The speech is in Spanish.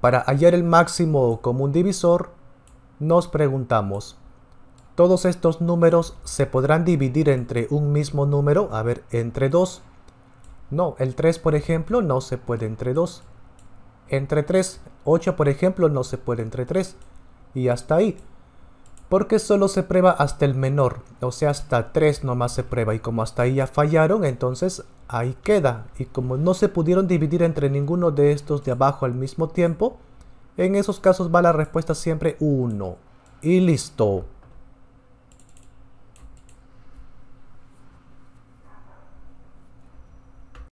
Para hallar el máximo común divisor, nos preguntamos, ¿todos estos números se podrán dividir entre un mismo número? A ver, entre 2. No, el 3 por ejemplo no se puede entre 2. Entre 3, 8 por ejemplo no se puede entre 3. Y hasta ahí. Porque solo se prueba hasta el menor, o sea, hasta 3 nomás se prueba. Y como hasta ahí ya fallaron, entonces ahí queda. Y como no se pudieron dividir entre ninguno de estos de abajo al mismo tiempo, en esos casos va la respuesta siempre 1. Y listo.